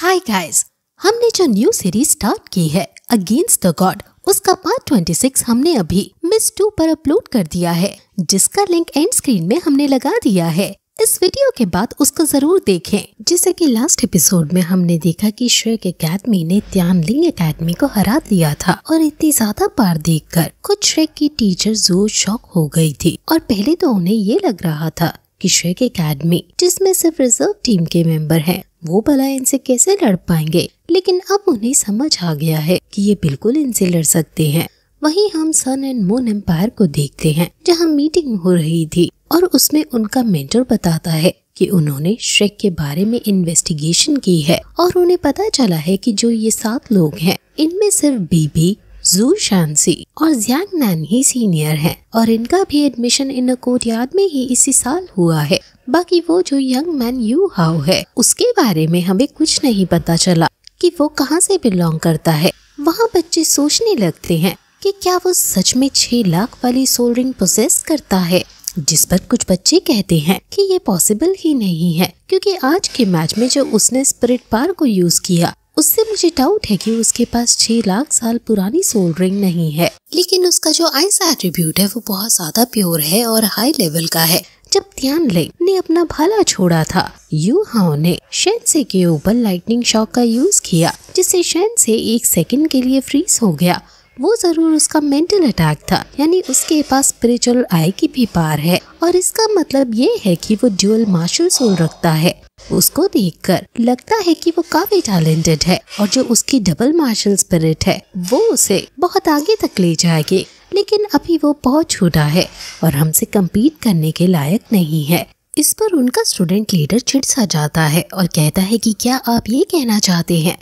Hi guys हमने जो new series start की है अगेंस्ट द गॉड उसका पार्ट 26 हमने अभी मिस टू पर अपलोड कर दिया है जिसका लिंक एंड स्क्रीन में हमने लगा दिया है इस वीडियो के बाद उसको जरूर देखें जैसे कि लास्ट एपिसोड में हमने देखा कि श्रेक एकेडमी ने त्यान लिंग एकेडमी को हरा दिया था और इतनी ज्यादा बार देखकर कुछ श्रेक की टीचर जोर शॉक हो गई थी और पहले तो उन्हें ये लग रहा था कि श्रेक एकेडमी जिसमें सिर्फ रिजर्व टीम के मेंबर हैं वो भला इनसे कैसे लड़ पाएंगे लेकिन अब उन्हें समझ आ गया है कि ये बिल्कुल इनसे लड़ सकते हैं वहीं हम सन एंड मून एम्पायर को देखते हैं जहां मीटिंग हो रही थी और उसमें उनका मेंटर बताता है कि उन्होंने श्रेक के बारे में इन्वेस्टिगेशन की है और उन्हें पता चला है कि जो ये सात लोग हैं इनमें सिर्फ बीबी जू शांसी और जियांग नैन ही सीनियर हैं और इनका भी एडमिशन इन कोर्टयार्ड में ही इसी साल हुआ है बाकी वो जो यंग मैन यू हाउ है उसके बारे में हमें कुछ नहीं पता चला कि वो कहाँ से बिलोंग करता है वहाँ बच्चे सोचने लगते हैं कि क्या वो सच में छह लाख वाली सोल रिंग प्रोसेस करता है जिस पर कुछ बच्चे कहते हैं कि ये पॉसिबल ही नहीं है क्योंकि आज के मैच में जो उसने स्पिरिट पार को यूज किया उससे मुझे डाउट है कि उसके पास छह लाख साल पुरानी सोल रिंग नहीं है लेकिन उसका जो आइस एट्रीब्यूट है वो बहुत ज्यादा प्योर है और हाई लेवल का है जब ध्यान ले ने अपना भाला छोड़ा था यू हाओ ने से के ऊपर लाइटनिंग शॉक का यूज किया जिससे से एक सेकंड के लिए फ्रीज हो गया वो जरूर उसका मेंटल अटैक था यानी उसके पास स्पिरिचुअल आई की भी पार है और इसका मतलब ये है कि वो ड्यूअल मार्शल सोल रखता है उसको देखकर लगता है कि वो काफी टैलेंटेड है और जो उसकी डबल मार्शल स्पिरिट है वो उसे बहुत आगे तक ले जाएगी लेकिन अभी वो बहुत छोटा है और हमसे कम्पीट करने के लायक नहीं है इस पर उनका स्टूडेंट लीडर चिड़ सा जाता है और कहता है कि क्या आप ये कहना चाहते हैं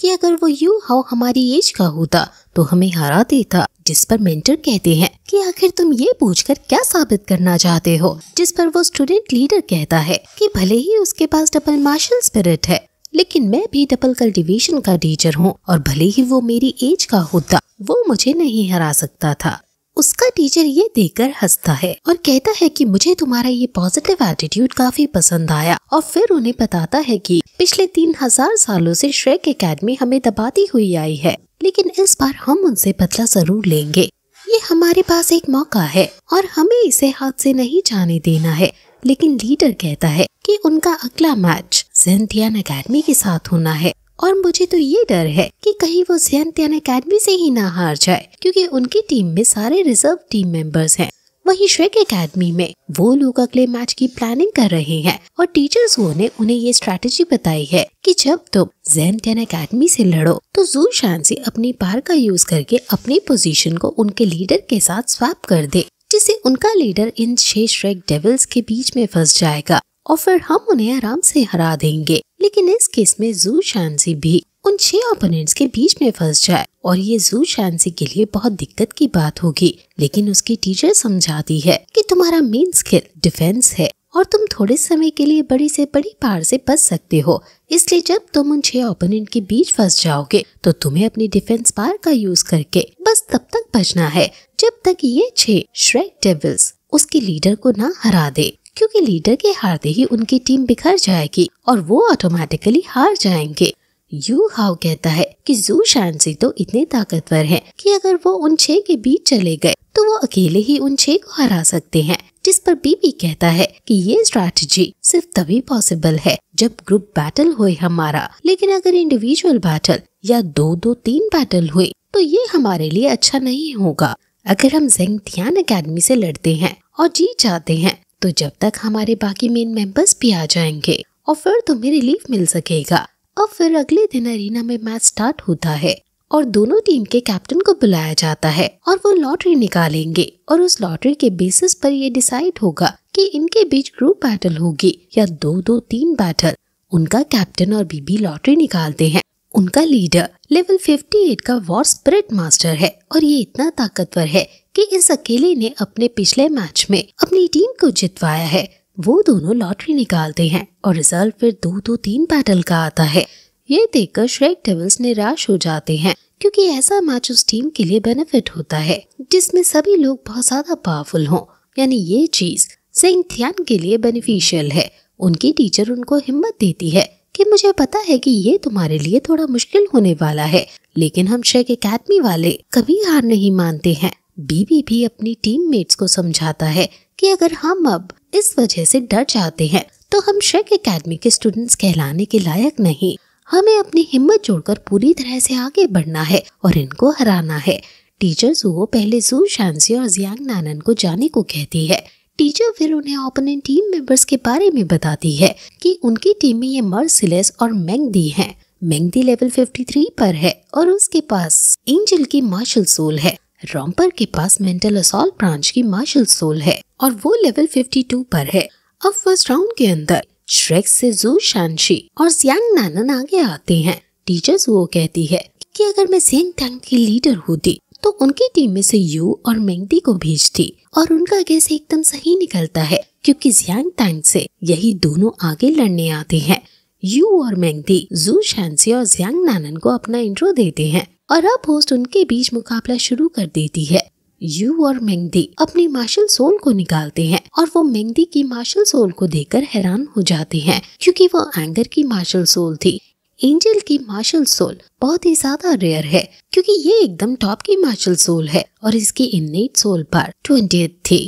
कि अगर वो यू हाउ हमारी एज का होता तो हमें हरा देता जिस पर मेंटर कहते हैं कि आखिर तुम ये पूछकर क्या साबित करना चाहते हो जिस पर वो स्टूडेंट लीडर कहता है कि भले ही उसके पास डबल मार्शल स्पिरिट है लेकिन मैं भी डबल कल्टीवेशन का टीचर हूँ और भले ही वो मेरी एज का होता वो मुझे नहीं हरा सकता था उसका टीचर ये देखकर हंसता है और कहता है कि मुझे तुम्हारा ये पॉजिटिव एटीट्यूड काफी पसंद आया और फिर उन्हें बताता है कि पिछले तीन हजार सालों से श्रेक एकेडमी हमें दबाती हुई आई है लेकिन इस बार हम उनसे बदला जरूर लेंगे ये हमारे पास एक मौका है और हमें इसे हाथ से नहीं जाने देना है लेकिन लीडर कहता है कि उनका अगला मैच जेंथियन अकेडमी के साथ होना है और मुझे तो ये डर है कि कहीं वो जेंथियन अकेडमी से ही ना हार जाए क्योंकि उनकी टीम में सारे रिजर्व टीम मेंबर्स हैं वहीं श्रेक एकेडमी में वो लोग अगले मैच की प्लानिंग कर रहे हैं और टीचर्स वो ने उन्हें ये स्ट्रैटेजी बताई है कि जब तुम जेन टेन अकेडमी ऐसी लड़ो तो जू शान से अपनी पार का यूज करके अपनी पोजीशन को उनके लीडर के साथ स्वैप कर दे जिससे उनका लीडर इन छह श्रेक डेविल्स के बीच में फंस जाएगा और फिर हम उन्हें आराम से हरा देंगे लेकिन इस केस में जू शांसी भी उन छह ओपोनेंट्स के बीच में फंस जाए और ये जू शांसी के लिए बहुत दिक्कत की बात होगी लेकिन उसकी टीचर समझाती है कि तुम्हारा मेन स्किल डिफेंस है और तुम थोड़े समय के लिए बड़ी से बड़ी पार से बच सकते हो इसलिए जब तुम उन छह ओपोनेंट के बीच फंस जाओगे तो तुम्हें अपनी डिफेंस पार का यूज करके बस तब तक बचना है जब तक ये छह श्रेक डेविल्स उसके लीडर को ना हरा दे क्योंकि लीडर के हारते ही उनकी टीम बिखर जाएगी और वो ऑटोमेटिकली हार जाएंगे यू हाउ कहता है कि जू शांसी तो इतने ताकतवर हैं कि अगर वो उन छह के बीच चले गए तो वो अकेले ही उन छह को हरा सकते हैं जिस पर बीबी कहता है कि ये स्ट्रैटेजी सिर्फ तभी पॉसिबल है जब ग्रुप बैटल हुए हमारा लेकिन अगर इंडिविजुअल बैटल या दो दो तीन बैटल हुए तो ये हमारे लिए अच्छा नहीं होगा अगर हम जेंग ध्यान अकेडमी से लड़ते हैं और जीत जाते हैं तो जब तक हमारे बाकी मेन मेंबर्स भी आ जाएंगे और फिर तुम्हें तो रिलीफ मिल सकेगा और फिर अगले दिन अरीना में मैच स्टार्ट होता है और दोनों टीम के कैप्टन को बुलाया जाता है और वो लॉटरी निकालेंगे और उस लॉटरी के बेसिस पर ये डिसाइड होगा कि इनके बीच ग्रुप बैटल होगी या दो दो तीन बैटल उनका कैप्टन और बीबी लॉटरी निकालते हैं उनका लीडर लेवल 58 का वॉर स्प्रिट मास्टर है और ये इतना ताकतवर है कि इस अकेले ने अपने पिछले मैच में अपनी टीम को जितवाया है वो दोनों लॉटरी निकालते हैं और रिजल्ट फिर दो दो तीन बैटल का आता है ये देखकर श्रेक डेविल्स निराश हो जाते हैं क्योंकि ऐसा मैच उस टीम के लिए बेनिफिट होता है जिसमें सभी लोग बहुत ज्यादा पावरफुल हों यानी ये चीज सिंह थियान के लिए बेनिफिशियल है उनकी टीचर उनको हिम्मत देती है कि मुझे पता है कि ये तुम्हारे लिए थोड़ा मुश्किल होने वाला है लेकिन हम शेख एकेडमी वाले कभी हार नहीं मानते हैं बीबी भी अपनी टीममेट्स को समझाता है कि अगर हम अब इस वजह से डर जाते हैं तो हम शेक एकेडमी के स्टूडेंट्स कहलाने के लायक नहीं हमें अपनी हिम्मत जोड़कर पूरी तरह से आगे बढ़ना है और इनको हराना है टीचर जुओ पहले जू शांसी और जियांग नानन को जाने को कहती है टीचर फिर उन्हें अपने टीम मेंबर्स के बारे में बताती है कि उनकी टीम में ये मर्सिलेस और मैंगदी हैं। मैंगदी लेवल 53 पर है और उसके पास एंजल की मार्शल सोल है रॉम्पर के पास मेंटल असॉल्ट ब्रांच की मार्शल सोल है और वो लेवल 52 पर है अब फर्स्ट राउंड के अंदर श्रेक्स से जू शांशी और सियांग नानन आगे आते हैं टीचर वो कहती है कि अगर मैं सेंग टैंग की लीडर होती तो उनकी टीम में से यू और मेंगदी को भेजती और उनका गैस एकदम सही निकलता है क्योंकि जियांग टैंग से यही दोनों आगे लड़ने आते हैं यू और मेंगदी जू शैंसी और जियांग नानन को अपना इंट्रो देते हैं और अब होस्ट उनके बीच मुकाबला शुरू कर देती है यू और मेहंदी अपनी मार्शल सोल को निकालते हैं और वो मेहंदी की मार्शल सोल को देखकर हैरान हो जाते हैं क्योंकि वो एंगर की मार्शल सोल थी एंजल की मार्शल सोल बहुत ही ज्यादा रेयर है क्योंकि ये एकदम टॉप की मार्शल सोल है और इसकी इननेट सोल पर ट्वेंटी थी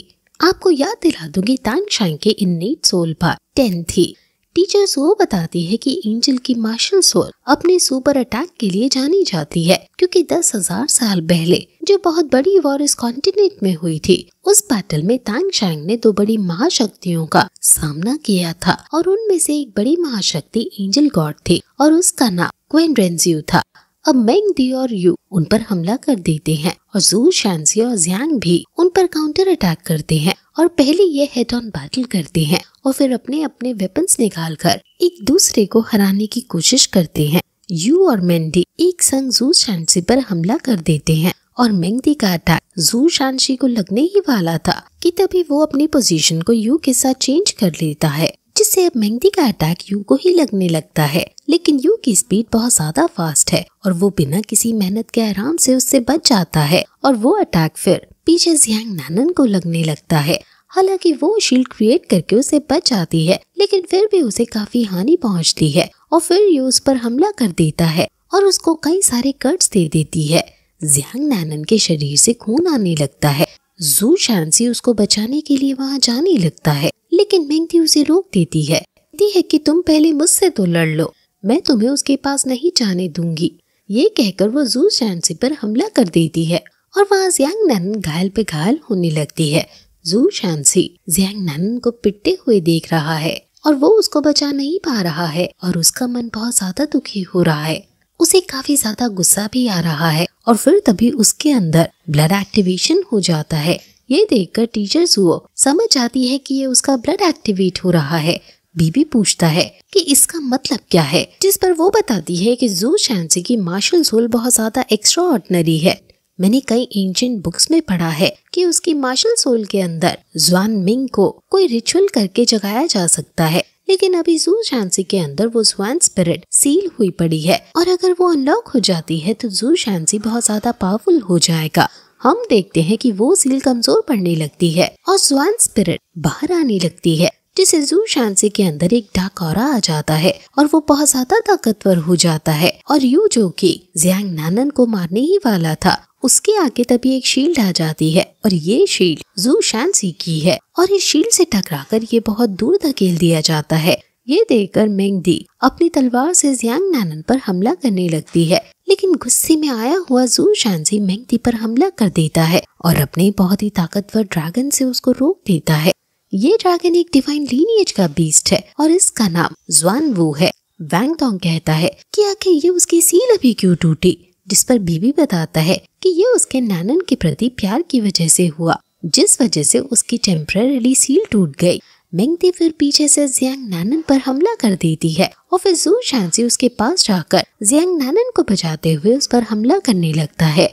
आपको याद दिला दूंगी तांग शांग के इननेट सोल पर टेन थी टीचर्स वो बताती है कि एंजल की मार्शल सोल अपने सुपर अटैक के लिए जानी जाती है क्योंकि दस हजार साल पहले जो बहुत बड़ी वॉर इस कॉन्टिनेंट में हुई थी उस बैटल में तांग शांग ने दो बड़ी महाशक्तियों का सामना किया था और उनमें से एक बड़ी महाशक्ति एंजल गॉड थी और उसका नाम क्वेन रेंजियो था अब मैंग दी और यू उन पर हमला कर देते हैं और जू शांसी और जियान भी उन पर काउंटर अटैक करते हैं और पहले ये हेड ऑन बैटल करते हैं और फिर अपने अपने वेपन्स निकाल कर एक दूसरे को हराने की कोशिश करते हैं यू और मेंडी एक संग जू शांसी पर हमला कर देते हैं और मेंगदी का अटैक जू शांसी को लगने ही वाला था कि तभी वो अपनी पोजीशन को यू के साथ चेंज कर लेता है से अब मेहंदी का अटैक यू को ही लगने लगता है लेकिन यू की स्पीड बहुत ज्यादा फास्ट है और वो बिना किसी मेहनत के आराम से उससे बच जाता है और वो अटैक फिर पीछे जियांग नानन को लगने लगता है हालांकि वो शील्ड क्रिएट करके उसे बच जाती है लेकिन फिर भी उसे काफी हानि पहुंचती है और फिर यू उस पर हमला कर देता है और उसको कई सारे कट्स दे देती है जियांग नानन के शरीर से खून आने लगता है जू शांसी उसको बचाने के लिए वहाँ जाने लगता है लेकिन मेहंगी उसे रोक देती है कहती है कि तुम पहले मुझसे तो लड़ लो मैं तुम्हें उसके पास नहीं जाने दूंगी ये कहकर वो जू शांसी पर हमला कर देती है और वहाँ ज्यांग नन घायल पे घायल होने लगती है जू शांसी ज्यांग नन को पिटते हुए देख रहा है और वो उसको बचा नहीं पा रहा है और उसका मन बहुत ज्यादा दुखी हो रहा है उसे काफी ज्यादा गुस्सा भी आ रहा है और फिर तभी उसके अंदर ब्लड एक्टिवेशन हो जाता है ये देखकर टीचर जुओ समझ आती है कि ये उसका ब्लड एक्टिवेट हो रहा है बीबी पूछता है कि इसका मतलब क्या है जिस पर वो बताती है कि जू शैंसी की मार्शल सोल बहुत ज्यादा एक्स्ट्रा ऑर्डनरी है मैंने कई एंशियंट बुक्स में पढ़ा है कि उसकी मार्शल सोल के अंदर जुआन मिंग को कोई रिचुअल करके जगाया जा सकता है लेकिन अभी जू शांसी के अंदर वो स्वान स्पिरिट सील हुई पड़ी है और अगर वो अनलॉक हो जाती है तो जू शांसी बहुत ज्यादा पावरफुल हो जाएगा हम देखते हैं कि वो सील कमजोर पड़ने लगती है और स्वान स्पिरिट बाहर आने लगती है जिससे जू शांसी के अंदर एक डाकौरा आ जाता है और वो बहुत ज्यादा ताकतवर हो जाता है और यू जो कि जियांग नानन को मारने ही वाला था उसके आगे तभी एक शील्ड आ जाती है और ये शील्ड जू शांसी की है और इस शील्ड से टकराकर ये बहुत दूर धकेल दिया जाता है ये देखकर मेंगदी अपनी तलवार से जियांग नानन पर हमला करने लगती है लेकिन गुस्से में आया हुआ जू शांसी मेंगदी पर हमला कर देता है और अपने बहुत ही ताकतवर ड्रैगन से उसको रोक देता है ये ड्रैगन एक डिवाइन लीनियज का बीस्ट है और इसका नाम जुआन वो है वैंग टोंग कहता है कि आखिर ये उसकी सील अभी क्यों टूटी जिस पर बीबी बताता है कि ये उसके नानन के प्रति प्यार की वजह से हुआ जिस वजह से उसकी टेम्परली सील टूट गई मेंगती फिर पीछे से जियांग नानन पर हमला कर देती है और फिर जू शांसी उसके पास जाकर जियांग नानन को बचाते हुए उस पर हमला करने लगता है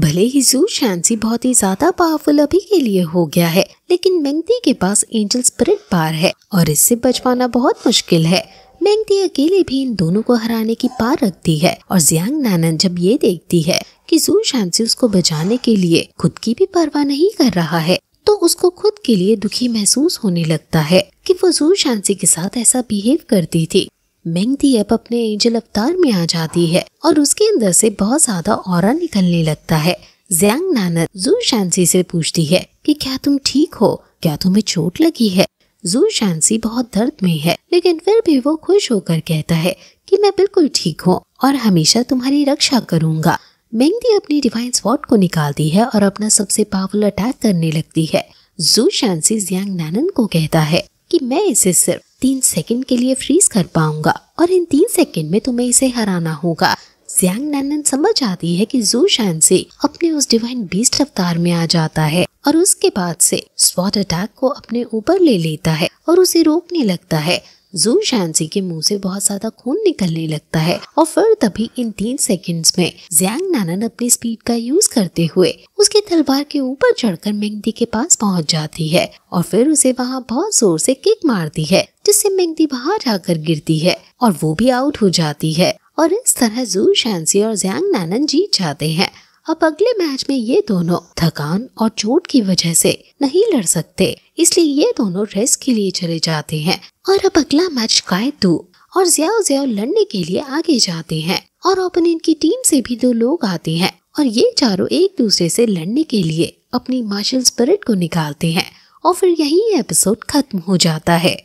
भले ही जू शैंसी बहुत ही ज्यादा पावरफुल अभी के लिए हो गया है लेकिन मेंगती के पास एंजल स्प्रिट पार है और इससे बच पाना बहुत मुश्किल है मेंगती अकेले भी इन दोनों को हराने की पार रखती है और जियांग नानन जब ये देखती है कि जू शांसी उसको बचाने के लिए खुद की भी परवाह नहीं कर रहा है तो उसको खुद के लिए दुखी महसूस होने लगता है कि वो जू शांसी के साथ ऐसा बिहेव करती थी अब अपने एंजल अवतार में आ जाती है और उसके अंदर से बहुत ज्यादा और निकलने लगता है जयांग नानद जू शांसी से पूछती है कि क्या तुम ठीक हो क्या तुम्हें चोट लगी है जू शांसी बहुत दर्द में है लेकिन फिर भी वो खुश होकर कहता है कि मैं बिल्कुल ठीक हूँ और हमेशा तुम्हारी रक्षा करूंगा मेहंगी अपनी डिवाइन स्पॉट को निकालती है और अपना सबसे पावरफुल अटैक करने लगती है जू शांसी जियांग नानन को कहता है कि मैं इसे सिर्फ तीन सेकंड के लिए फ्रीज कर पाऊंगा और इन तीन सेकंड में तुम्हें इसे हराना होगा जियांग नैनन समझ आती है कि जू शैन से अपने उस डिवाइन बीस्ट रफ्तार में आ जाता है और उसके बाद से स्वाट अटैक को अपने ऊपर ले लेता है और उसे रोकने लगता है जू शांसी के मुंह से बहुत ज्यादा खून निकलने लगता है और फिर तभी इन तीन सेकंड्स में जैंग नानन अपनी स्पीड का यूज करते हुए उसके तलवार के ऊपर चढ़कर मेंगदी के पास पहुंच जाती है और फिर उसे वहाँ बहुत जोर से किक मारती है जिससे मेंगदी बाहर आकर गिरती है और वो भी आउट हो जाती है और इस तरह जू शांसी और जयांग नानन जीत जाते हैं अब अगले मैच में ये दोनों थकान और चोट की वजह से नहीं लड़ सकते इसलिए ये दोनों रेस्ट के लिए चले जाते हैं और अब अगला मैच कायदू और जियाओ जियाओ लड़ने के लिए आगे जाते हैं और ओपोनेंट की टीम से भी दो लोग आते हैं और ये चारों एक दूसरे से लड़ने के लिए अपनी मार्शल स्पिरिट को निकालते हैं और फिर यही एपिसोड खत्म हो जाता है